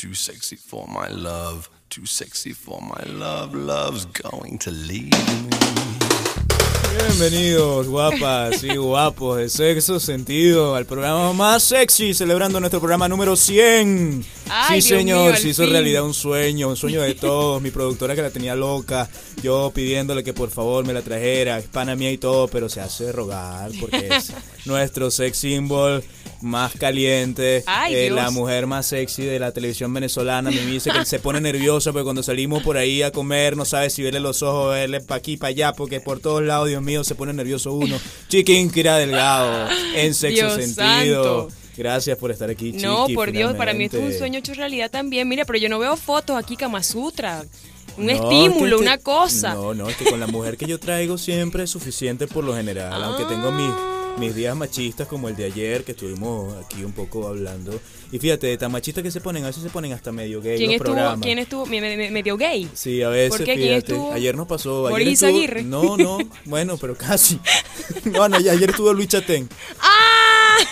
Too sexy for my love, too sexy for my love, love's going to leave Bienvenidos guapas y guapos de sexo sentido al programa más sexy, celebrando nuestro programa número 100. sí señor, Si se hizo realidad un sueño, un sueño de todos. Mi productora que la tenía loca, yo pidiéndole que por favor me la trajera, hispana mía y todo, pero se hace rogar porque es nuestro sex symbol más caliente, eh, la mujer más sexy de la televisión venezolana. Me dice que se pone nervioso porque cuando salimos por ahí a comer no sabe si verle los ojos, verle para aquí, para allá, porque por todos lados, Dios mío, se pone nervioso uno. Chiquín, que era delgado, en sexo sentido. Gracias por estar aquí. Chiqui, no, por Dios, para mí es un sueño hecho realidad también. Mira, pero yo no veo fotos aquí, Kama un estímulo, este- una cosa. No, no, es que con la mujer que yo traigo siempre es suficiente por lo general, aunque tengo mi... Ah mis días machistas como el de ayer que estuvimos aquí un poco hablando. Y fíjate, de tan machistas que se ponen, a veces se ponen hasta medio gay. ¿Quién, los estuvo, programas. ¿quién estuvo? ¿Medio gay? Sí, a veces. Fíjate, Ayer nos pasó. Ayer No, no, bueno, pero casi. bueno, ayer estuvo Luis Chaten ¡Ah!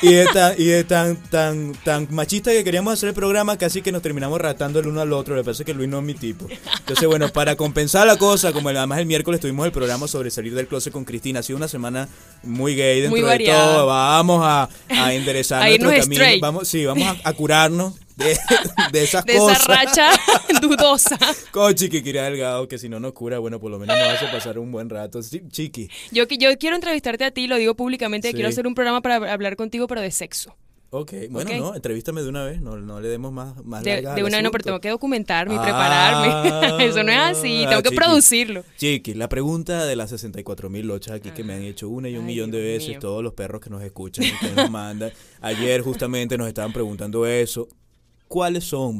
y es, tan, y es tan, tan, tan, machista que queríamos hacer el programa casi que nos terminamos ratando el uno al otro. le parece que Luis no es mi tipo. Entonces, bueno, para compensar la cosa, como además el miércoles tuvimos el programa sobre salir del closet con Cristina, ha sido una semana muy gay dentro de todo. Vamos a, a enderezar a nuestro Vamos, sí, vamos a curarnos de, esa racha dudosa. cochi Chiqui Kira Delgado, que si no nos cura, bueno, por lo menos nos hace pasar un buen rato. Chiqui. Yo, yo quiero entrevistarte a ti, lo digo públicamente, quiero hacer un programa para hablar contigo, pero de sexo. Ok, bueno, no, entrevístame de una vez, no, le demos más, más De, de una no, pero tengo que documentarme y prepararme. Eso no es así, ah, tengo que producirlo. Chiqui, la pregunta de las 64 mil lochas aquí que me han ah. hecho una y un millón de veces todos los perros que nos escuchan y que nos mandan. Ayer justamente nos estaban preguntando eso. ¿Cuáles son?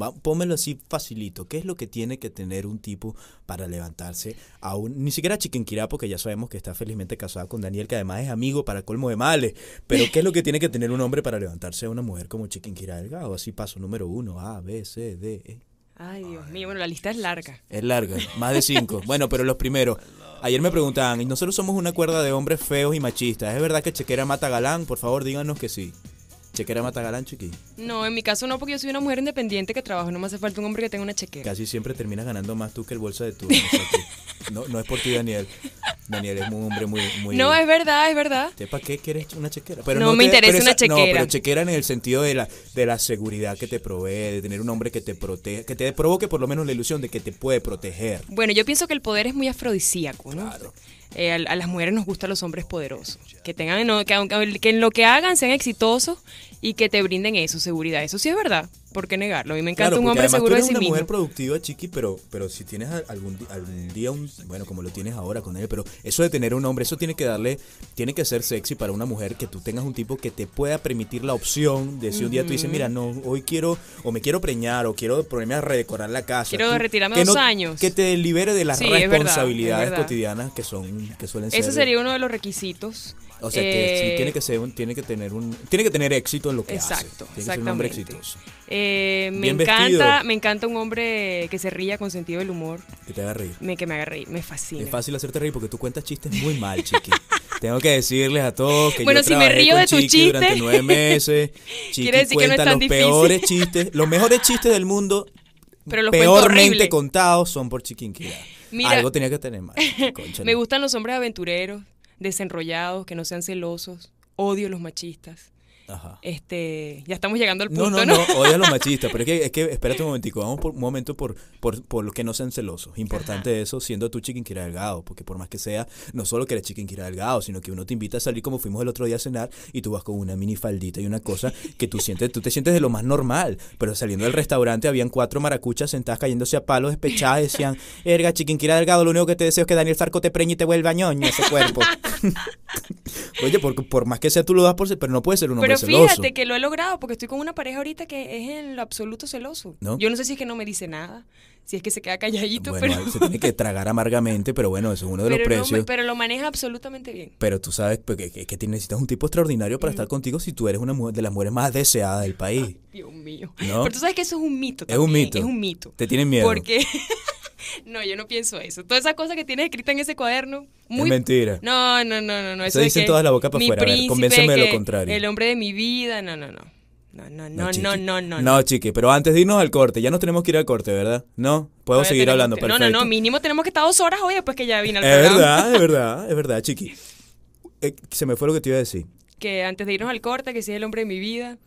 así facilito. ¿Qué es lo que tiene que tener un tipo para levantarse a un... Ni siquiera Chiquinquirá, porque ya sabemos que está felizmente casada con Daniel, que además es amigo para colmo de males. Pero ¿qué es lo que tiene que tener un hombre para levantarse a una mujer como Chiquinquirá Delgado? Así paso número uno, A, B, C, D, e. Ay, Dios mío. Bueno, la lista es larga. Es larga, más de cinco. bueno, pero los primeros. Ayer me preguntaban, ¿y nosotros somos una cuerda de hombres feos y machistas? ¿Es verdad que Chequera mata Galán? Por favor, díganos que sí. ¿Chequera mata chiqui? No, en mi caso no, porque yo soy una mujer independiente que trabajo. No me hace falta un hombre que tenga una chequera. Casi siempre terminas ganando más tú que el bolso de tu. no, es por ti, Daniel. Daniel es un hombre muy, No, es verdad, es verdad. ¿Para qué quieres una chequera? no, me interesa una chequera. No, pero chequera en el sentido de la, de la seguridad que te provee, de tener un hombre que te proteja, que te provoque por lo menos la ilusión de que te puede proteger. Bueno, yo pienso que el poder es muy afrodisíaco, ¿no? Claro. Eh, a, las mujeres nos gustan los hombres poderosos, que tengan que, que, en lo que hagan sean exitosos y que te brinden eso, seguridad. Eso sí es verdad, ¿por qué negarlo? A mí me encanta un hombre seguro tú eres una mujer productiva, chiqui, pero pero si tienes algún, algún día bueno, como lo tienes ahora con él, pero eso de tener un hombre, eso tiene que darle tiene que ser sexy para una mujer que tú tengas un tipo que te pueda permitir la opción de si un día tú dices, "Mira, no, hoy quiero o me quiero preñar o quiero ponerme a redecorar la casa." Quiero retirarme dos años. Que te libere de las responsabilidades cotidianas que son eso sería uno de los requisitos. O sea, que eh, tiene que, tener un, tiene que tener éxito en lo que exacto, hace. Tiene que ser un hombre exitoso. Eh, me encanta, me encanta un hombre que se ría con sentido del humor. Que te haga reír. Me, que me haga reír, me fascina. Es fácil hacerte reír porque tú cuentas chistes muy mal, chiqui. Tengo que decirles a todos que bueno, yo si me río con de durante nueve meses. Chiqui decir cuenta que no los difícil. peores chistes, los mejores chistes del mundo, peormente contados son por Inquilada algo tenía que tener más me gustan los hombres aventureros, desenrollados, que no sean celosos. Odio los machistas. Este, ya estamos llegando al punto, ¿no? No, no, no odia a los machistas, pero es que, es que espérate un momentico, vamos por un momento por, por, por los que no sean celosos. Importante eso, siendo tú chiquinquira delgado, porque por más que sea, no solo que eres chiquinquira delgado, sino que uno te invita a salir como fuimos el otro día a cenar y tú vas con una minifaldita y una cosa que tú sientes, tú te sientes de lo más normal, pero saliendo del restaurante habían cuatro maracuchas sentadas cayéndose a palos despechadas, decían, erga chiquinquira delgado, lo único que te deseo es que Daniel Sarco te preñe y te vuelva ñoña ese cuerpo. Oye, por, más que sea tú lo das por pero no puede ser uno fíjate que lo he logrado porque estoy con una pareja ahorita que es en lo absoluto celoso. Yo no sé si es que no me dice nada, si es que se queda calladito, bueno, pero... Se tiene que tragar amargamente, pero bueno, eso es uno de los precios. pero lo maneja absolutamente bien. Pero tú sabes pues, que, que, necesitas un tipo extraordinario para estar contigo si tú eres una mujer de las mujeres más deseadas del país. Dios mío. Pero tú sabes que eso es un mito. Es un mito. Es un mito. Te tienen miedo. Porque... No, yo no pienso eso. Toda esa cosa que tienes escrita en ese cuaderno. Muy... Es mentira. No, no, no, no. no. Eso, dicen todas las bocas para afuera. A ver, convénceme de lo contrario. El hombre de mi vida, no, no, no. No, no, no, no, no, no. No, chiqui, pero antes de irnos al corte, ya nos tenemos que ir al corte, ¿verdad? No, Puedo seguir hablando. Perfecto. No, no, no, mínimo tenemos que estar dos horas hoy después que ya vino al Es verdad, es verdad, es verdad, chiqui. Eh, se me fue lo que te iba a decir. Que antes de irnos al corte, que si es el hombre de mi vida.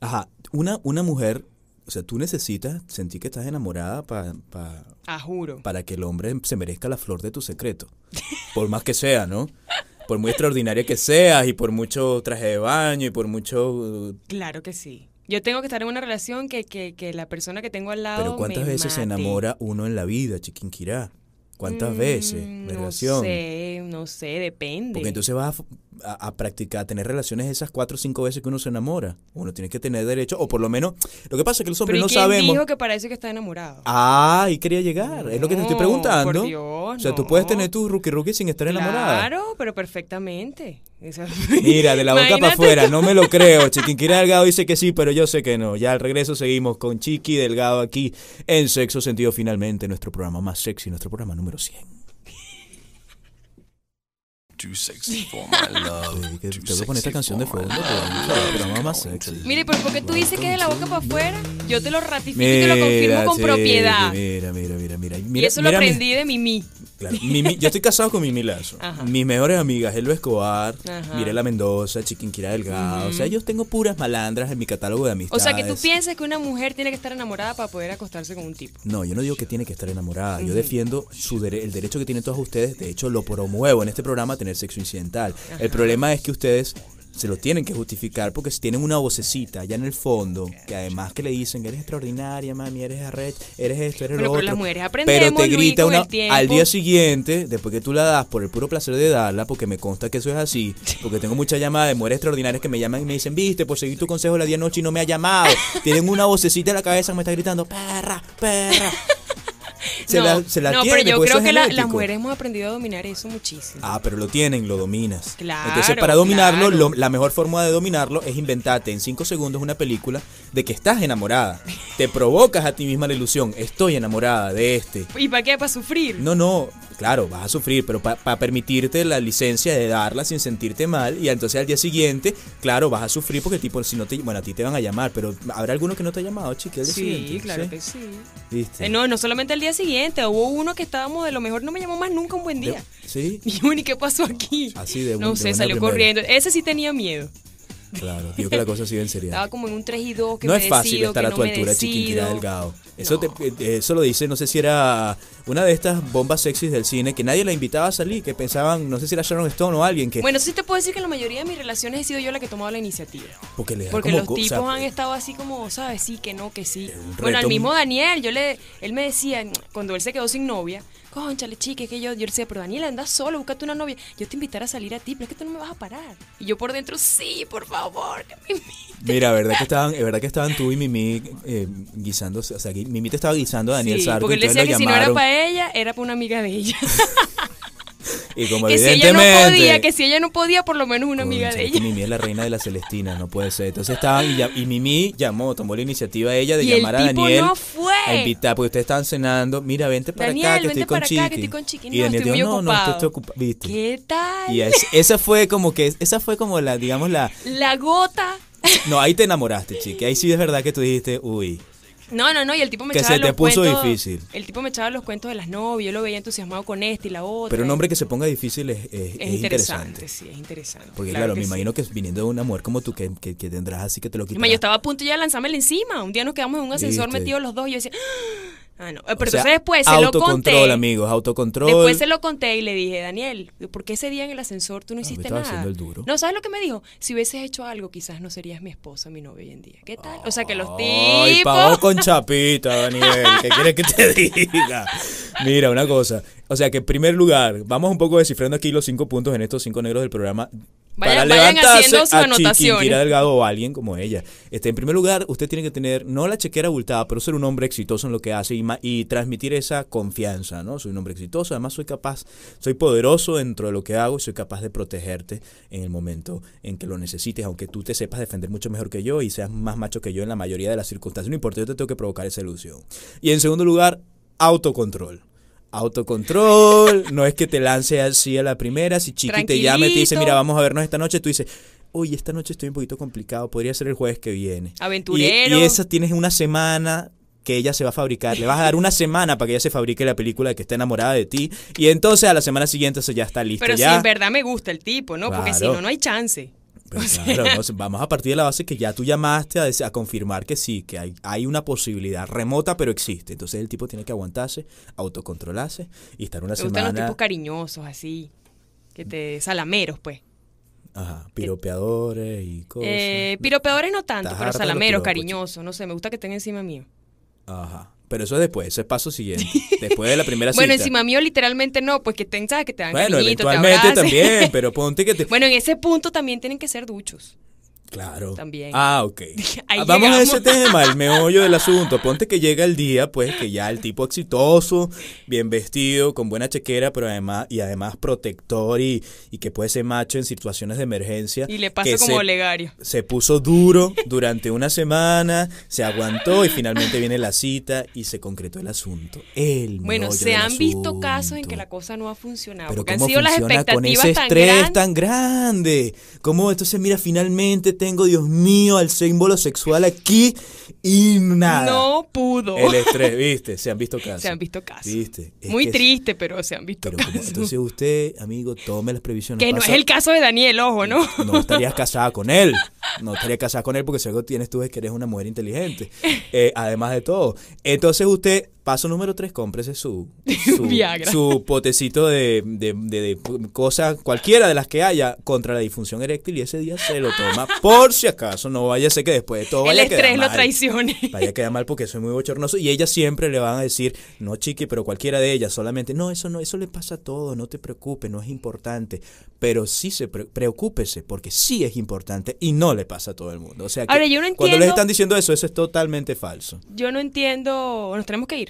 Ajá, una, una mujer, o sea, tú necesitas sentir que estás enamorada para juro. Para que el hombre se merezca la flor de tu secreto. Por más que sea, ¿no? Por muy extraordinaria que seas y por mucho traje de baño y por mucho... Uh, claro que sí. Yo tengo que estar en una relación que, que, que la persona que tengo al lado... Pero ¿cuántas veces se enamora uno en la vida, chiquinquirá? ¿Cuántas veces? Mm, relación. Sé no sé, depende. Porque entonces vas a, practicar, a tener relaciones esas cuatro o cinco veces que uno se enamora. Uno tiene que tener derecho, o por lo menos. Lo que pasa es que los hombres ¿Pero no quién sabemos. dijo que parece que está enamorado. Ah, y quería llegar. es lo que te estoy preguntando. o sea, tú puedes tener tu rookie rookie sin estar enamorado enamorada. Claro, pero perfectamente. Mira, de la boca para afuera, no me lo creo. Chiqui Delgado dice que sí, pero yo sé que no. Ya al regreso seguimos con Chiqui Delgado aquí en Sexo Sentido finalmente, nuestro programa más sexy, nuestro programa número 100 too sexy for my love. te esta canción de fondo, pero por porque tú dices que es de la boca para afuera, yo te lo ratifico y te lo confirmo con propiedad. Mira, mira, mira, mira. y eso lo aprendí de Mimi. yo estoy casado con Mimi Lazo. Mis mejores amigas, Elba Escobar, Mirela Mendoza, Chiquinquira Delgado. O sea, yo tengo puras malandras en mi catálogo de amistades. O sea, que tú piensas que una mujer tiene que estar enamorada para poder acostarse con un tipo. No, yo no digo que tiene que estar enamorada. Yo defiendo su el derecho que tienen todos ustedes. De hecho, lo promuevo en este programa tener el sexo incidental. El problema es que ustedes se lo tienen que justificar porque si tienen una vocecita allá en el fondo, que además que le dicen, eres extraordinaria, mami, eres red, eres esto, eres pero, pero Las mujeres pero te grita una, al día siguiente, después que tú la das por el puro placer de darla, porque me consta que eso es así, porque tengo muchas llamadas de mujeres extraordinarias que me llaman y me dicen, viste, por seguir tu consejo la día noche y no me ha llamado. tienen una vocecita en la cabeza que me está gritando, perra, perra se no, la, tiene, pero yo creo que las mujeres hemos aprendido a dominar eso muchísimo. Ah, pero lo tienen, lo dominas. Claro. Entonces, para dominarlo, la mejor forma de dominarlo es inventarte en cinco segundos una película de que estás enamorada. Te provocas a ti misma la ilusión, estoy enamorada de este. ¿Y para qué? ¿Para sufrir? No, no, claro, vas a sufrir, pero para permitirte la licencia de darla sin sentirte mal y entonces al día siguiente, claro, vas a sufrir porque tipo, si no te, bueno, a ti te van a llamar, pero habrá alguno que no te ha llamado, chica, sí, Claro que sí. ¿Viste? Eh, no, no solamente al día siguiente, hubo uno que estábamos de lo mejor, no me llamó más nunca un buen día. sí. Y ¿y qué pasó aquí? Así de No sé, salió corriendo. Ese sí tenía miedo. Claro, digo que la cosa sigue en serio. Estaba como en un 3 y 2 que No es fácil estar a tu altura, decido. delgado. Eso te, eh, eh, lo dice, no sé si era una de estas bombas sexys del cine que nadie la invitaba a salir, que pensaban, no sé si era Sharon Stone o alguien que. Bueno, sí te puedo decir que en la mayoría de mis relaciones he sido yo la que he tomado la iniciativa. Porque, le Porque los tipos han eh, estado así como, ¿sabes? Sí, que no, que sí. Bueno, al mismo Daniel, yo le, él me decía, cuando él se quedó sin novia, conchale, chique, que yo, yo decía, pero Daniel, anda solo, búscate una novia. Yo te invitaré a salir a ti, pero es que tú no me vas a parar. Y yo por dentro, sí, por favor, Mira, verdad que estaban, verdad que estaban tú y Mimi eh, guisándose, o sea, Mimi te estaba guisando a Daniel sí, Porque él decía que si no era para ella, era para una amiga de ella. y como evidentemente, que si ella no podía, por lo menos una amiga de ella. Mimi es la reina de la Celestina, no puede ser. Entonces estaban y, y Mimi llamó, tomó la iniciativa ella de y llamar el a Daniel. No fue. A invitar, porque ustedes estaban cenando. Mira, vente para acá, que, vente estoy para acá que estoy con Chiqui. No, y Daniel estoy dijo, no, no, estoy ocupado. ¿Qué tal? Y esa fue como que, esa fue como la, digamos, la. La gota. No, ahí te enamoraste, chiqui. Ahí sí es verdad que tú dijiste, uy, no, no, no, y el tipo me que echaba se te puso cuentos, difícil. El tipo me echaba los cuentos de las novias, yo lo veía entusiasmado con este y la otra. Pero un hombre que se ponga difícil es, es, interesante, Sí, es interesante. Porque claro, me imagino que viniendo de una mujer como tú, que, tendrás así que te lo quitas. Yo estaba a punto ya de lanzármela encima. Un día nos quedamos en un ascensor metidos los dos y yo decía, ¡Ah! Ah, eh, Pero después se lo conté. Autocontrol, amigos, autocontrol. Después se lo conté y le dije, Daniel, ¿por qué ese día en el ascensor tú no ah, hiciste nada? duro. No, ¿sabes lo que me dijo? Si hubieses hecho algo, quizás no serías mi esposa, mi novia hoy en día. ¿Qué tal? O sea, que los tipos... Ay, pago con chapita, Daniel. ¿Qué quieres que te diga? Mira, una cosa. O sea, que en primer lugar, vamos un poco descifrando aquí los cinco puntos en estos cinco negros del programa para vayan haciendo su Delgado o alguien como ella. Este, en primer lugar, usted tiene que tener, no la chequera abultada, pero ser un hombre exitoso en lo que hace y, y transmitir esa confianza, ¿no? Soy un hombre exitoso, además soy capaz, soy poderoso dentro de lo que hago y soy capaz de protegerte en el momento en que lo necesites, aunque tú te sepas defender mucho mejor que yo y seas más macho que yo en la mayoría de las circunstancias. No importa, yo te tengo que provocar esa ilusión. Y en segundo lugar, autocontrol autocontrol, no es que te lance así a la primera, si Chiqui te llama y te dice, mira, vamos a vernos esta noche, tú dices, oye, esta noche estoy un poquito complicado, podría ser el jueves que viene. Aventurero. Y, esa tienes una semana que ella se va a fabricar, le vas a dar una semana para que ella se fabrique la película que está enamorada de ti y entonces a la semana siguiente eso ya está listo. Pero si en verdad me gusta el tipo, ¿no? Porque si no, no hay chance. Pero vamos a partir de la base que ya tú llamaste a, a confirmar que sí, que hay, hay, una posibilidad remota, pero existe. Entonces el tipo tiene que aguantarse, autocontrolarse y estar una me semana. Me gustan los tipos cariñosos, así, que te salameros, pues. Ajá, piropeadores y cosas. Eh, piropeadores no tanto, pero salameros, cariñosos, no sé, me gusta que estén encima mío. Ajá. Pero eso es después, eso es paso siguiente. Después de la primera cita. bueno, encima mío literalmente no, pues que te, ¿sabes? que te dan Bueno, eventualmente también, pero ponte que te... Bueno, en ese punto también tienen que ser duchos. Claro. También. Ah, ok. Ah, vamos a ese tema, el meollo del asunto. Ponte que llega el día, pues, que ya el tipo exitoso, bien vestido, con buena chequera, pero además, y además protector y, y que puede ser macho en situaciones de emergencia. Y le pasa como legario Se puso duro durante una semana, se aguantó y finalmente viene la cita y se concretó el asunto. El bueno, se han visto casos en que la cosa no ha funcionado. Pero porque ¿cómo han sido funciona con ese estrés tan grande? ¿Cómo? Entonces, mira, finalmente tengo, Dios mío, al símbolo sexual aquí y nada. No pudo. El estrés, ¿viste? Se han visto casos. Se han visto casos. ¿Viste? Muy triste, pero se han visto entonces, usted, amigo, tome las previsiones. Que no es el caso de Daniel, ojo, ¿no? Eh, no, estarías casada con él. No estarías casada con él porque si algo tienes tú es que eres una mujer inteligente. Eh, además de todo. Entonces, usted Paso número tres, cómprese su, su, potecito de, cosas, cualquiera de las que haya, contra la disfunción eréctil y ese día se lo toma por si acaso. No vaya a ser que después de todo vaya El estrés mal. lo traicione. Vaya a quedar mal porque soy muy bochornoso y ellas siempre le van a decir, no chiqui, pero cualquiera de ellas solamente, no, eso no, eso le pasa a todo, no te preocupes, no es importante. Pero sí se preocúpese porque sí es importante y no le pasa a todo el mundo. O sea, cuando les están diciendo eso, eso es totalmente falso. Yo no entiendo, nos tenemos que ir.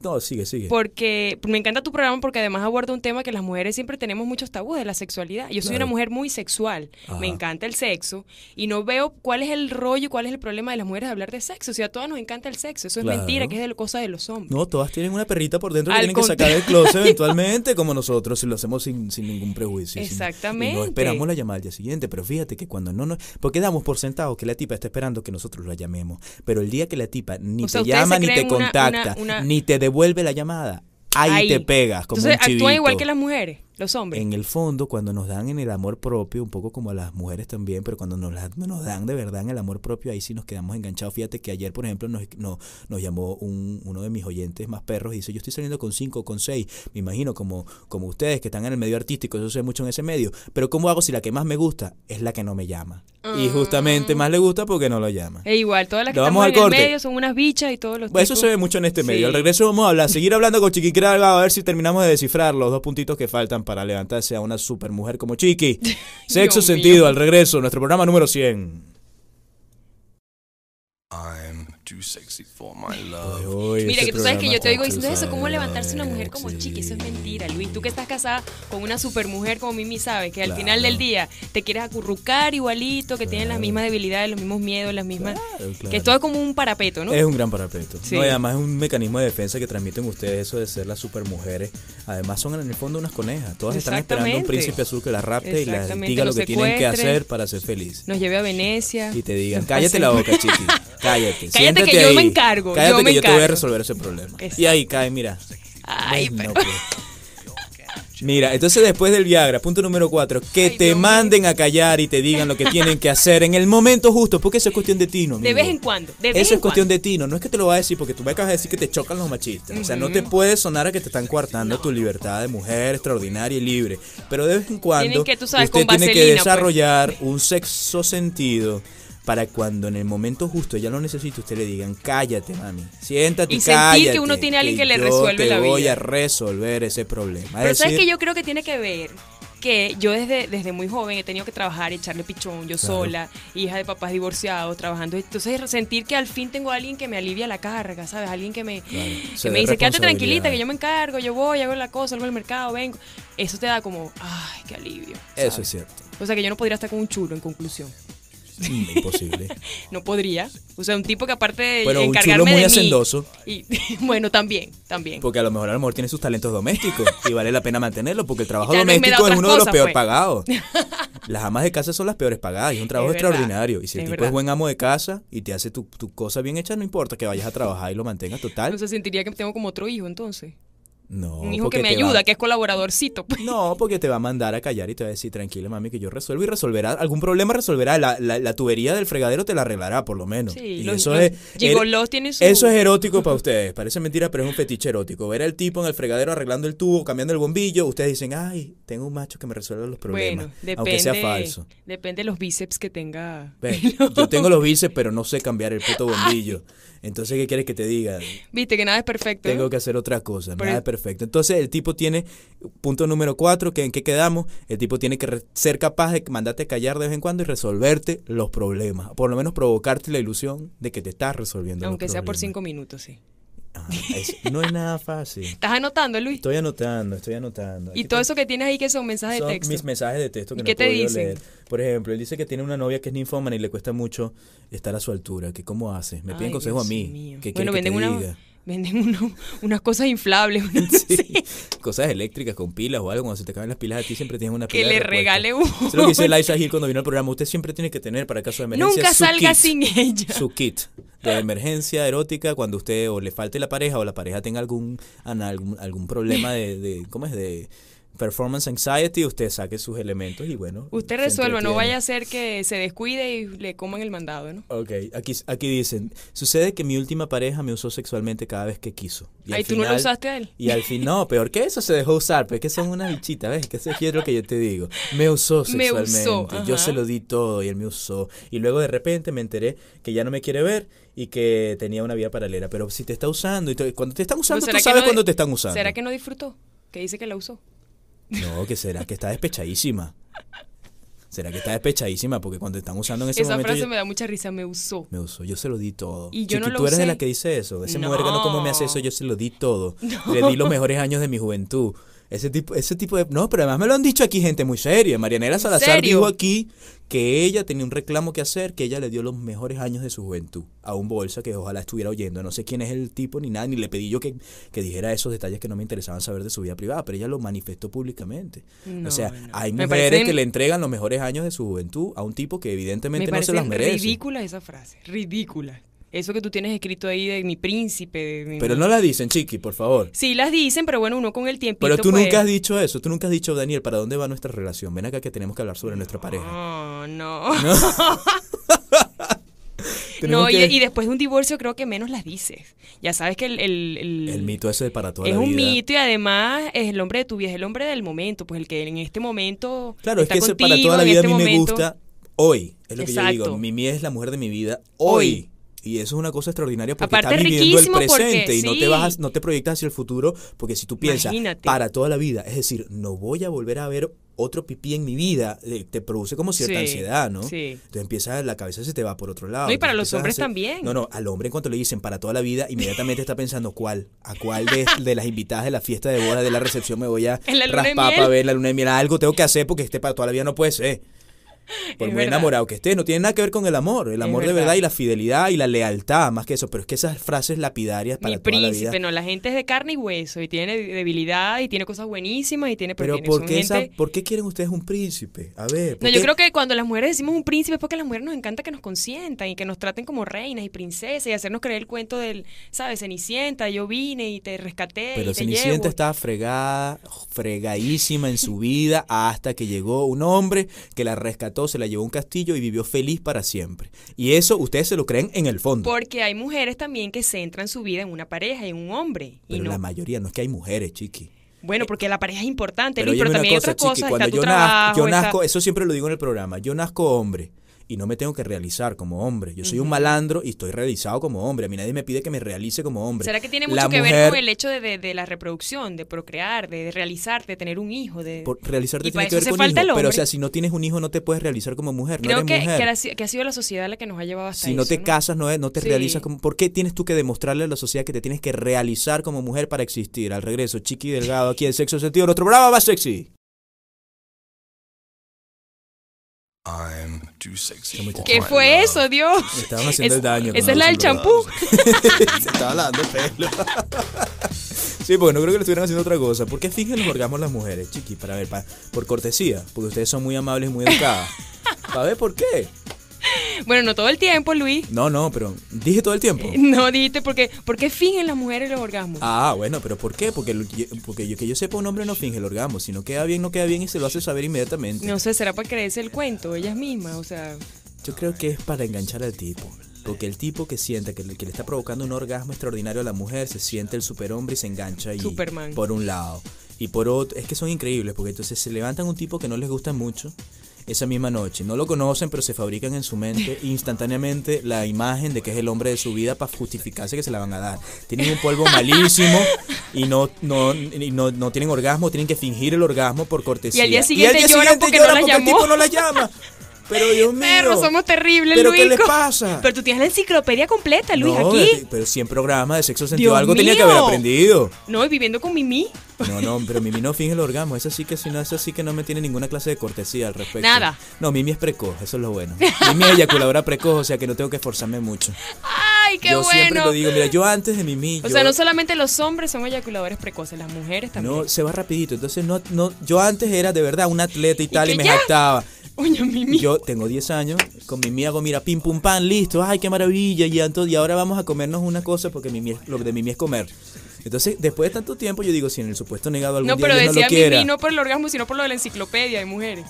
No, sigue, sigue. Porque me encanta tu programa porque además aborda un tema que las mujeres siempre tenemos muchos tabúes de la sexualidad. Yo soy una mujer muy sexual, me encanta el sexo y no veo cuál es el rollo, cuál es el problema de las mujeres de hablar de sexo. O sea, a todas nos encanta el sexo, eso es mentira, que es de cosa de los hombres. No, todas tienen una perrita por dentro que tienen que sacar del closet eventualmente, como nosotros, si lo hacemos sin, sin ningún prejuicio. Exactamente. no esperamos la llamada al día siguiente, pero fíjate que cuando no nos... Porque damos por sentado que la tipa está esperando que nosotros la llamemos, pero el día que la tipa ni te llama, ni te contacta, ni te devuelve la llamada. Ahí, te pegas como Entonces, igual que las mujeres. Los hombres. En el fondo, cuando nos dan en el amor propio, un poco como a las mujeres también, pero cuando nos, nos dan de verdad en el amor propio, ahí sí nos quedamos enganchados. Fíjate que ayer, por ejemplo, nos, nos llamó un, uno de mis oyentes más perros y dice, yo estoy saliendo con cinco, con seis, me imagino, como, como ustedes que están en el medio artístico, se ve mucho en ese medio, pero ¿cómo hago si la que más me gusta es la que no me llama? Y ah. justamente más le gusta porque no lo llama. E igual, todas las que están en el medio son unas bichas y todos los tipos... Eso se ve mucho en este medio. Al regreso vamos a hablar, seguir hablando con Craga, a ver si terminamos de descifrar los dos puntitos que faltan para levantarse a una supermujer como Chiqui. Sexo sentido al regreso, nuestro programa número 100 sexy my love. Mira, que tú sabes que yo te oigo diciendo eso, cómo levantarse una mujer como chiqui, eso es mentira, Luis. Tú que estás casada con una super mujer como Mimi, sabes que al final del día te quieres acurrucar igualito, que tienen las mismas debilidades, los mismos miedos, las mismas... que es todo como un parapeto, ¿no? Es un gran parapeto. además es un mecanismo de defensa que transmiten ustedes eso de ser las supermujeres. Además son en el fondo unas conejas. Todas están esperando un príncipe azul que las rapte y les diga lo que tienen que hacer para ser feliz. Nos lleve a Venecia. Y te digan, cállate la boca, chiqui. cállate que yo me encargo. Cállate yo que yo te voy a resolver ese problema. Y ahí cae, mira. Ay, no, pues. Mira, entonces después del Viagra, punto número cuatro, que te manden a callar y te digan lo que tienen que hacer en el momento justo, porque eso es cuestión de tino. Amigo. De vez en cuando. eso es cuestión de tino. No es que te lo va a decir porque tú vas a decir que te chocan los machistas. O sea, no te puede sonar a que te están coartando tu libertad de mujer extraordinaria y libre. Pero de vez en cuando, usted tiene que pues. desarrollar un sexo sentido para cuando en el momento justo ya lo necesito, usted le digan, cállate, mami, siéntate, y cállate. Y sentir que uno tiene a alguien que, le resuelve la vida. voy a resolver ese problema. Pero sabes que yo creo que tiene que ver que yo desde, desde muy joven he tenido que trabajar, echarle pichón yo sola, hija de papás divorciados, trabajando. Entonces sentir que al fin tengo a alguien que me alivia la carga, ¿sabes? Alguien que me, que me dice, quédate tranquilita, que yo me encargo, yo voy, hago la cosa, salgo al mercado, vengo. Eso te da como, ay, qué alivio. Eso es cierto. O sea que yo no podría estar con un chulo en conclusión. Mm, imposible. no podría. O sea, un tipo que aparte de Pero encargarme un chulo muy de hacendoso. Y, bueno, también, también. Porque a lo mejor a lo mejor tiene sus talentos domésticos y vale la pena mantenerlo porque el trabajo doméstico es uno de los peores pues. pagados. Las amas de casa son las peores pagadas es un trabajo extraordinario. y si el tipo es buen amo de casa y te hace tu, tu cosa bien hecha, no importa que vayas a trabajar y lo mantengas total. entonces se sentiría que tengo como otro hijo entonces. No. Un hijo que me ayuda, que es colaboradorcito. Pues. No, porque te va a mandar a callar y te va a decir, tranquila, mami, que yo resuelvo y resolverá. Algún problema resolverá. La, la, tubería del fregadero te la arreglará, por lo menos. Sí, y eso es. Er, eso es erótico para ustedes. Parece mentira, pero es un fetiche erótico. Ver al tipo en el fregadero arreglando el tubo, cambiando el bombillo, ustedes dicen, ay, tengo un macho que me resuelve los problemas. aunque sea falso. Depende de los bíceps que tenga. Yo tengo los bíceps, pero no sé cambiar el puto bombillo. Entonces, ¿qué quieres que te diga? Viste que nada es perfecto. Tengo que hacer otra cosa, nada es perfecto. Entonces, el tipo tiene, punto número cuatro, que en qué quedamos, el tipo tiene que ser capaz de mandarte a callar de vez en cuando y resolverte los problemas. Por lo menos provocarte la ilusión de que te estás resolviendo los problemas. Aunque sea por cinco minutos, sí. no es nada fácil. ¿Estás anotando, Luis? Estoy anotando, estoy anotando. ¿Y todo eso que tienes ahí que son mensajes de texto? Mis mensajes de texto que no te dicen? Leer. Por ejemplo, él dice que tiene una novia que es ninfómana y le cuesta mucho estar a su altura. Que ¿Cómo hace? Me piden consejo a mí. que ¿Qué bueno, que te una venden unas cosas inflables. sí. Cosas eléctricas con pilas o algo. Cuando se te acaban las pilas a ti siempre tienes una pila. Que le regale uno. Eso es lo que dice Liza Gil cuando vino al programa. Usted siempre tiene que tener para caso de emergencia. Nunca salga sin ella. Su kit de emergencia erótica cuando usted o le falte la pareja o la pareja tenga algún, algún, algún problema de ¿cómo es? De performance anxiety, usted saque sus elementos y bueno. Usted resuelva, no vaya a ser que se descuide y le coman el mandado, ¿no? Ok, aquí, aquí dicen, sucede que mi última pareja me usó sexualmente cada vez que quiso. Y Ay, tú no lo usaste a él. Y al fin, no, peor que eso, se dejó usar, pero pues, es que son una bichita, ¿ves? Que es lo que yo te digo. Me usó sexualmente, yo se lo di todo y él me usó. Y luego de repente me enteré que ya no me quiere ver y que tenía una vida paralela. Pero si te está usando, y cuando te están usando, tú sabes cuando te están usando. ¿Será que no disfrutó? Que dice que la usó. No, que será que está despechadísima. ¿Será que está despechadísima? Porque cuando están usando en ese momento... Esa frase me da mucha risa, me usó. Me usó, yo se lo di todo. Y yo tú eres de la que dice eso. Ese no. como me hace eso, yo se lo di todo. Le di los mejores años de mi juventud. Ese tipo, ese tipo de... No, pero además me lo han dicho aquí gente muy seria. Marianela Salazar dijo aquí que ella tenía un reclamo que hacer, que ella le dio los mejores años de su juventud a un bolsa que ojalá estuviera oyendo. No sé quién es el tipo ni nada, ni le pedí yo que, dijera esos detalles que no me interesaban saber de su vida privada, pero ella lo manifestó públicamente. o sea, hay mujeres que le entregan los mejores años de su juventud a un tipo que evidentemente no se los merece. Ridícula esa frase, ridícula. Eso que tú tienes escrito ahí de mi príncipe. De mi... Pero no la dicen, chiqui, por favor. Sí, las dicen, pero bueno, uno con el tiempo. Pero tú pues. nunca has dicho eso. Tú nunca has dicho, Daniel, ¿para dónde va nuestra relación? Ven acá que tenemos que hablar sobre nuestra pareja. No, no. no, y, después de un divorcio creo que menos las dices. Ya sabes que el... El, mito ese para toda la vida. Es un mito y además es el hombre de tu vida, es el hombre del momento, pues el que en este momento... Claro, es que contigo, para toda la vida a este mí me gusta hoy. Es lo que yo digo. Mimi es la mujer de mi vida hoy. Y eso es una cosa extraordinaria porque estás viviendo el presente y no te vas, no te proyectas hacia el futuro porque si tú piensas para toda la vida, es decir, no voy a volver a ver otro pipí en mi vida, te produce como cierta ansiedad, ¿no? Entonces empieza la cabeza se te va por otro lado. y para los hombres también. No, no, al hombre en cuanto le dicen para toda la vida, inmediatamente está pensando cuál, a cuál de, las invitadas de la fiesta de boda, de la recepción me voy a raspar para ver la luna de miel, algo tengo que hacer porque este para toda la vida no puede ser. Por muy enamorado que estés, no tiene nada que ver con el amor. El amor de verdad y la fidelidad y la lealtad, más que eso. Pero es que esas frases lapidarias para toda príncipe, la vida. no, la gente es de carne y hueso y tiene debilidad y tiene cosas buenísimas y tiene pues, Pero ¿por qué, quieren ustedes un príncipe? A ver. No, yo creo que cuando las mujeres decimos un príncipe es porque a las mujeres nos encanta que nos consientan y que nos traten como reinas y princesas y hacernos creer el cuento del, ¿sabes? Cenicienta, yo vine y te rescaté. Pero Cenicienta estaba fregada, fregadísima en su vida hasta que llegó un hombre que la rescató se la llevó a un castillo y vivió feliz para siempre. Y eso ustedes se lo creen en el fondo. Porque hay mujeres también que centran su vida en una pareja, en un hombre. Pero la mayoría, no es que hay mujeres, chiqui. Bueno, porque la pareja es importante, pero, Luis, pero también hay otras cosas. Cuando yo, tu eso siempre lo digo en el programa, yo nazco hombre y no me tengo que realizar como hombre. Yo soy un malandro y estoy realizado como hombre. A mí nadie me pide que me realice como hombre. ¿Será que tiene mucho que ver con el hecho de, la reproducción, de procrear, de, realizarte, de tener un hijo? De... realizarte tiene que ver con hijo, Pero o sea, si no tienes un hijo no te puedes realizar como mujer. Creo no que, ha sido la sociedad la que nos ha llevado hasta Si no te casas, no, no te realizas como... ¿Por qué tienes tú que demostrarle a la sociedad que te tienes que realizar como mujer para existir? Al regreso, Chiqui Delgado, aquí en Sexo Sentido, nuestro programa más sexy. ¿Qué fue eso, Dios? Estaban haciendo el daño. Esa es la del champú. Se estaba lavando el pelo. sí, porque no creo que le estuvieran haciendo otra cosa. ¿Por qué fingen los orgasmos las mujeres, chiqui? Para ver, por cortesía. Porque ustedes son muy amables y muy educadas. Para ver por qué. Bueno, no todo el tiempo, Luis. No, no, pero dije todo el tiempo. Eh, no, dijiste porque, porque fingen las mujeres los orgasmos. Ah, bueno, pero ¿por qué? Porque, porque yo que yo sepa, un hombre no finge el orgasmo. Si no queda bien, no queda bien y se lo hace saber inmediatamente. No sé, será para creerse el cuento, ellas mismas, o sea. Yo creo que es para enganchar al tipo. Porque el tipo que sienta que, que le está provocando un orgasmo extraordinario a la mujer se siente el superhombre y se engancha y Superman. Por un lado. Y por otro, es que son increíbles, porque entonces se levantan un tipo que no les gusta mucho esa misma noche. No lo conocen, pero se fabrican en su mente instantáneamente la imagen de que es el hombre de su vida para justificarse que se la van a dar. Tienen un polvo malísimo y no, no, no, tienen orgasmo, tienen que fingir el orgasmo por cortesía. Y al día siguiente, porque el tipo no la llama. Pero Dios mío. Perro, somos terribles, Luis. ¿Pero qué les pasa? Pero tú tienes la enciclopedia completa, Luis, aquí. Este, pero 100 programas de sexo sentido. algo tenía que haber aprendido. No, y viviendo con Mimi. No, no, pero Mimi no finge el orgasmo. Esa sí que si no, esa sí que no me tiene ninguna clase de cortesía al respecto. Nada. No, Mimi es precoz, eso es lo bueno. Mimi es eyaculadora precoz, o sea que no tengo que esforzarme mucho. Ay, qué bueno. Yo siempre lo digo, mira, yo antes de Mimi. O sea, no solamente los hombres son eyaculadores precoces, las mujeres también. No, se va rapidito. Entonces, no, no, yo antes era de verdad un atleta y tal y, me jactaba. Yo tengo 10 años, con mi hago, mira, pim pum pan, listo, ay, qué maravilla, y, y ahora vamos a comernos una cosa porque mi lo de Mimi es comer. Entonces, después de tanto tiempo, yo digo, si en el supuesto negado algún no, día pero decía no no por el orgasmo, sino por lo de la enciclopedia de mujeres.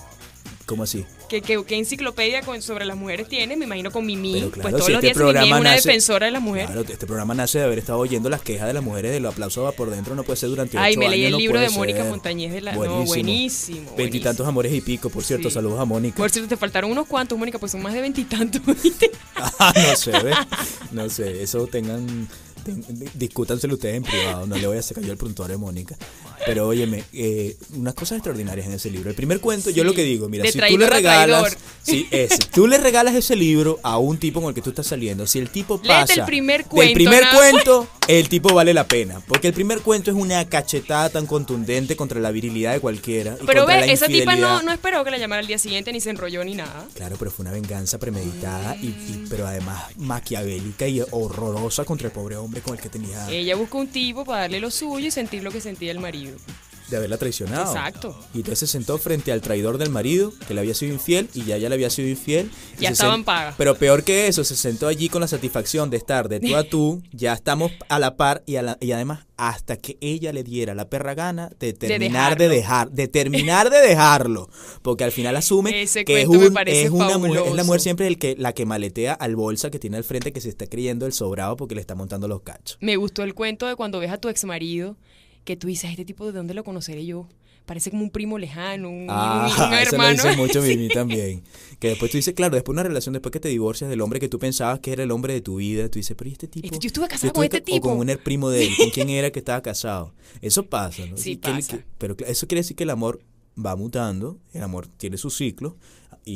¿Cómo así? ¿Qué, enciclopedia sobre las mujeres tiene? Me imagino con Mimi. pues todos los este días programa Mimi una defensora de las mujeres. Claro, este programa nace de haber estado oyendo las quejas de las mujeres de lo aplauso por dentro, no puede ser durante Ay, ocho Ay, me leí el libro de Mónica Montañez de la. Buenísimo. No, buenísimo. Veintitantos amores y pico, por cierto. Saludos a Mónica. Por cierto, te faltaron unos cuantos, Mónica, pues son más de veintitantos. Ah, no sé, No sé, eso tengan discútanselo ustedes en privado, no le voy a sacar yo el prontuario de Mónica. Pero óyeme, eh, unas cosas extraordinarias en ese libro. El primer cuento, yo lo que digo, mira, si tú le regalas, si ese, tú le regalas ese libro a un tipo con el que tú estás saliendo, si el tipo pasa el primer cuento, del primer cuento, el tipo vale la pena, porque el primer cuento es una cachetada tan contundente contra la virilidad de cualquiera. pero ve, esa tipa no, no esperó que la llamara al día siguiente ni se enrolló ni nada. Claro, pero fue una venganza premeditada y, pero además maquiavélica y horrorosa contra el pobre hombre con el que tenía. Ella buscó un tipo para darle lo suyo y sentir lo que sentía el marido de haberla traicionado. Exacto. Y entonces se sentó frente al traidor del marido, que le había sido infiel y ya ya le había sido infiel. ya estaban pagas. Pero peor que eso, se sentó allí con la satisfacción de estar de tú a tú, ya estamos a la par y, y además hasta que ella le diera la perra gana de terminar de, dejar, de terminar de dejarlo, porque al final asume que es, una mujer, es la mujer siempre el que, la que maletea al bolsa que tiene al frente que se está creyendo el sobrado porque le está montando los cachos. Me gustó el cuento de cuando ves a tu ex marido que tú dices, este tipo de dónde lo conoceré yo. Parece como un primo lejano, un, ah, hermano. Eso lo dice mucho a mí también. Que después tú dices, claro, después de una relación, después que te divorcias del hombre que tú pensabas que era el hombre de tu vida, tú dices, pero ¿y este, este tipo? yo estuve casado con este tipo. O con un primo de él, con quién era que estaba casado. Eso pasa, ¿no? Sí, pasa. pero eso quiere decir que el amor va mutando, el amor tiene su ciclo,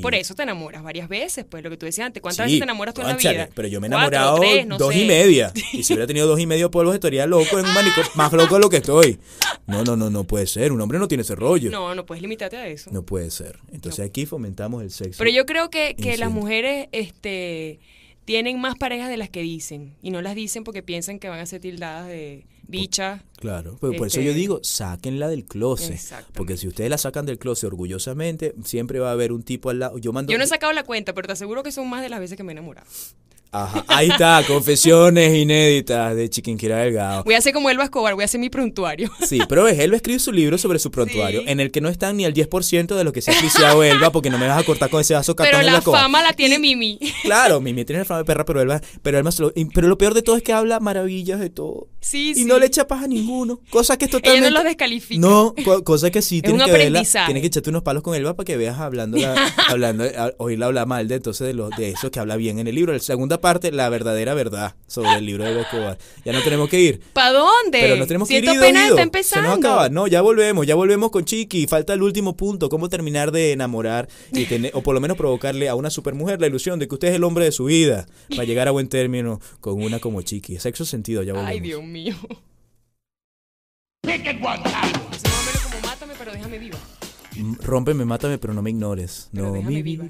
por eso te enamoras varias veces, pues lo que tú decías antes. ¿Cuántas veces te enamoras tú en la vida? Pero yo me he enamorado dos y media. Y si hubiera tenido dos y medio polvos estaría loco en un manicomio, más loco de lo que estoy. No, no, no, no puede ser. Un hombre no tiene ese rollo. No, no puedes limitarte a eso. No puede ser. Entonces aquí fomentamos el sexo. Pero yo creo que, las mujeres, este tienen más parejas de las que dicen y no las dicen porque piensan que van a ser tildadas de, bicha. Claro, por, eso yo este, digo, sáquenla del closet. Porque si ustedes la sacan del closet orgullosamente, siempre va a haber un tipo al lado. Yo, yo no he sacado la cuenta, pero te aseguro que son más de las veces que me he enamorado. Ajá. Ahí está, confesiones inéditas de Chiquinquira Delgado. Voy a hacer como Elba Escobar, voy a hacer mi prontuario. Sí, pero es, Elba escribe su libro sobre su prontuario, en el que no está ni el 10% de lo que se ha oficiado Elba, porque no me vas a cortar con ese vaso cartón. Pero la, fama la tiene Mimi. Claro, Mimi tiene la fama de perra, pero Elba, pero pero lo peor de todo es que habla maravillas de todo. Sí, sí. y no le echa paz a ninguno, cosa que es totalmente... no lo descalifica. No, cosa que sí, es que verla, tienes que echarte unos palos con Elba para que veas hablando, hablando, oírla hablar mal de entonces de, los, de eso que habla bien en el libro. La segunda parte la verdadera verdad sobre el libro de Bocobar. Ya no tenemos que ir. ¿Para dónde? Pero no tenemos que ir. pena acaba. No, ya volvemos, ya volvemos con Chiqui. Falta el último punto, cómo terminar de enamorar y o por lo menos provocarle a una supermujer la ilusión de que usted es el hombre de su vida para llegar a buen término con una como Chiqui. Sexo sentido, ya volvemos. Ay, Dios mío. mátame, pero déjame viva. Mm, rómpeme, mátame, pero no me ignores. no déjame viva.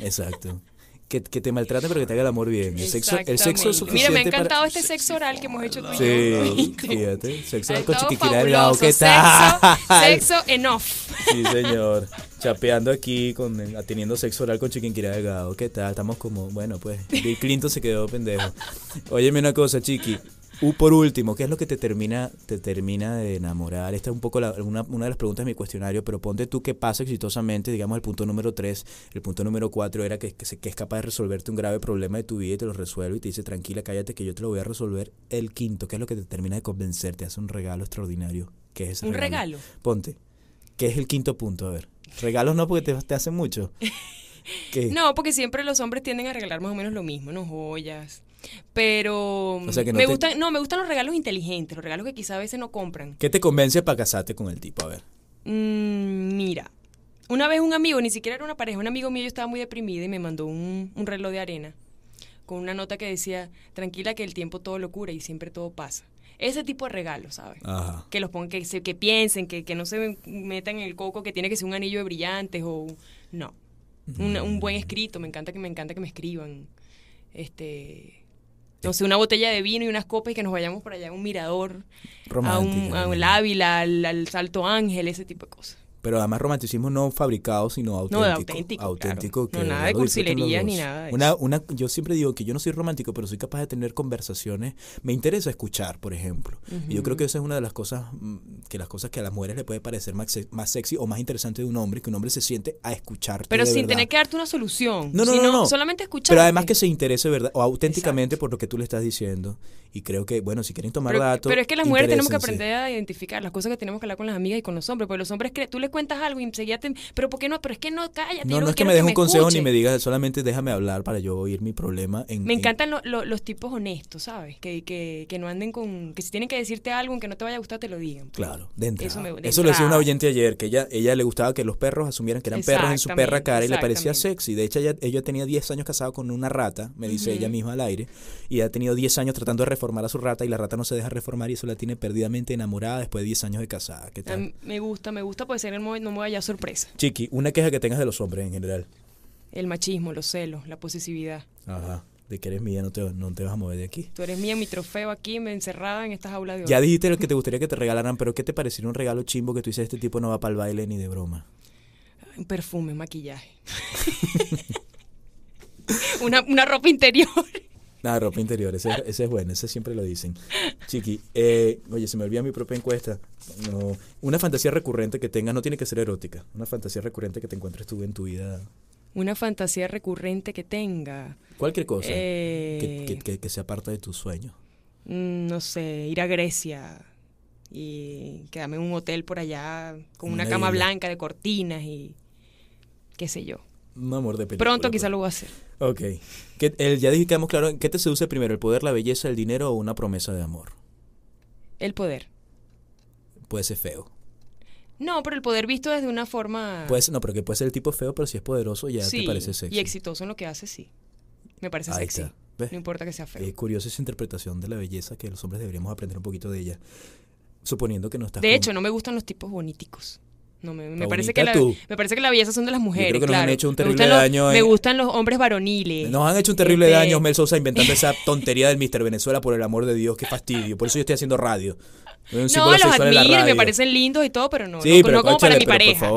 Exacto que, que, te maltrate, pero que te haga el amor bien. El sexo, el sexo es suficiente. Mira, me ha encantado este sexo oral que hemos hecho tú y Sí, fíjate. Sexo oral con chiquiquirá delgado. ¿Qué tal? Sexo, off. Sí, señor. Chapeando aquí, con, teniendo sexo oral con Chiquinquirá Delgado. ¿Qué tal? Estamos como, bueno, pues, Bill Clinton se quedó pendejo. Óyeme una cosa, Chiqui. U por último, ¿qué es lo que te termina, te termina de enamorar? Esta es un poco la, una, de las preguntas de mi cuestionario, pero ponte tú que pasa exitosamente, digamos, el punto número tres, el punto número cuatro era que, es capaz de resolverte un grave problema de tu vida y te lo resuelve y te dice, tranquila, cállate que yo te lo voy a resolver. El quinto, ¿qué es lo que te termina de convencer? Te hace un regalo extraordinario. ¿Qué es ese ¿Un regalo? Ponte. ¿Qué es el quinto punto? A ver. Regalos no, porque te, te hacen mucho. No, porque siempre los hombres tienden a regalar más o menos lo mismo, ¿no? Joyas, pero me gustan, no, me gustan los regalos inteligentes, los regalos que quizá a veces no compran. ¿Qué te convence para casarte con el tipo? A ver. Mm, mira, una vez un amigo, ni siquiera era una pareja, un amigo mío yo estaba muy deprimido y me mandó un, reloj de arena con una nota que decía, tranquila que el tiempo todo lo cura y siempre todo pasa. Ese tipo de regalos, ¿sabes? Que los pongan, que, que piensen, que, no se metan en el coco, que tiene que ser un anillo de brillantes o... No. Un, un, buen mm. escrito, me encanta que me encanta que me escriban. Este no una botella de vino y unas copas y que nos vayamos por allá a un mirador, a un, a Ávila, al Salto Ángel, ese tipo de cosas. Pero además romanticismo no fabricado, sino auténtico. No, auténtico. no, nada de cursilería ni nada una, Una, yo siempre digo que yo no soy romántico, pero soy capaz de tener conversaciones. Me interesa escuchar, por ejemplo. Y yo creo que esa es una de las cosas mm, que las cosas que a las mujeres le puede parecer más, sexy o más interesante de un hombre, que un hombre se siente a escuchar. Pero sin tener que darte una solución. No, no, no, Solamente escuchar. Pero además que se interese verdad o auténticamente por lo que tú le estás diciendo. Y creo que, bueno, si quieren tomar datos. Pero es que las mujeres tenemos que aprender a identificar las cosas que tenemos que hablar con las amigas y con los hombres. Porque los hombres, que tú les cuentas algo y Pero ¿por qué no? Pero es que no, cállate. No, es que me des un consejo ni me digas, solamente déjame hablar para yo oír mi problema. me encantan los tipos honestos, ¿sabes? Que, que, no anden con... Que si tienen que decirte algo, que no te vaya a gustar, te lo digan. Claro, de entrada. Eso, lo decía una oyente ayer, que ella, ella le gustaba que los perros asumieran que eran perros en su perra cara y le parecía sexy. De hecho, ella, tenía 10 años casada con una rata, me dice ella misma al aire, y ha tenido 10 años tratando de reformar a su rata y la rata no se deja reformar y eso la tiene perdidamente enamorada después de 10 años de casada. Me gusta, me gusta, puede ser no me vaya sorpresa. Chiqui, una queja que tengas de los hombres en general. El machismo, los celos, la posesividad. Ajá de que eres mía, no te, vas a mover de aquí. Tú eres mía, mi trofeo aquí, me encerrada en estas aulas de hoy Ya dijiste lo que te gustaría que te regalaran, pero ¿qué te pareciera un regalo chimbo que tú dices, este tipo no va para el baile ni de broma? un Perfume, maquillaje. una, una ropa interior. Nada, ropa interior, ese, ese, es bueno, ese siempre lo dicen. Chiqui, eh, oye, se me olvida mi propia encuesta. una fantasía recurrente que tengas no tiene que ser erótica. Una fantasía recurrente que te encuentres tú en tu vida. Una fantasía recurrente que tenga. Cualquier cosa que, eh, que, se aparta de tus sueños. Mm, no sé, ir a Grecia y quedarme en un hotel por allá con una, cama blanca de cortinas y qué sé yo un amor de Pronto pues. quizá lo voy a hacer. Ok. Que el, ya dijimos claro, ¿qué te seduce primero? ¿El poder, la belleza, el dinero o una promesa de amor? El poder. Puede ser feo. No, pero el poder visto desde una forma... Puede no, pero que puede ser el tipo feo, pero si es poderoso ya te parece sexy. y exitoso en lo que hace, sí. Me parece sexy. No importa que sea feo. Es curiosa esa interpretación de la belleza que los hombres deberíamos aprender un poquito de ella. Suponiendo que no está. De hecho, no me gustan los tipos boníticos me, parece que la, me parece que la belleza son de las mujeres. me gustan los hombres varoniles. Nos han hecho un terrible este daño, Mel Sosa, inventando esa tontería del Mr. Venezuela, por el amor de Dios, qué fastidio. Por eso yo estoy haciendo radio. No, los admiro, me parecen lindos y todo, pero no. Sí, pero, no como para mi pareja.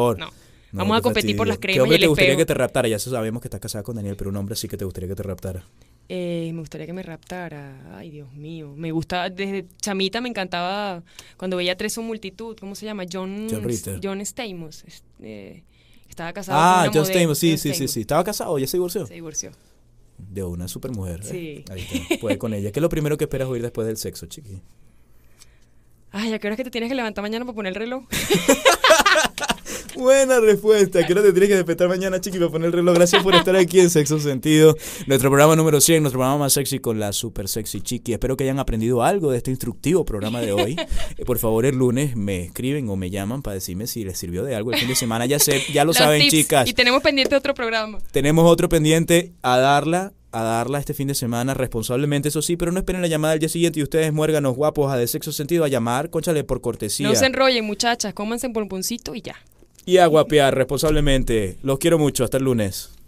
Vamos a competir por las cremas. hombre te gustaría que te raptara? Ya sabemos que estás casada con Daniel, pero un hombre sí que te gustaría que te raptara. Eh, me gustaría que me raptara. Ay, Dios mío. Me gustaba, desde chamita me encantaba cuando veía Tres o Multitud, ¿cómo se llama? John, John Stamos. Eh, estaba casado ah, con una John Stamos, sí, sí, sí, sí. ¿Estaba casado? ¿Ya se divorció? Se divorció. De una supermujer. Sí. Ahí está. con ella. ¿Qué es lo primero que esperas oír después del sexo, chiqui? Ay, ¿a qué hora que te tienes que levantar mañana para poner el reloj? Buena respuesta. Que no te tienes que despertar mañana, chiqui, para poner el reloj. Gracias por estar aquí en Sexo Sentido. Nuestro programa número 100, nuestro programa más sexy con la super sexy chiqui. Espero que hayan aprendido algo de este instructivo programa de hoy. Eh, por favor, el lunes me escriben o me llaman para decirme si les sirvió de algo el fin de semana. Ya sé, ya lo saben, chicas. Y tenemos pendiente otro programa. Tenemos otro pendiente a darla a darla este fin de semana responsablemente, eso sí, pero no esperen la llamada del día siguiente y ustedes muérganos guapos a de sexo sentido a llamar, conchale por cortesía. No se enrollen, muchachas, cómanse un pomponcito y ya y a responsablemente. Los quiero mucho. Hasta el lunes.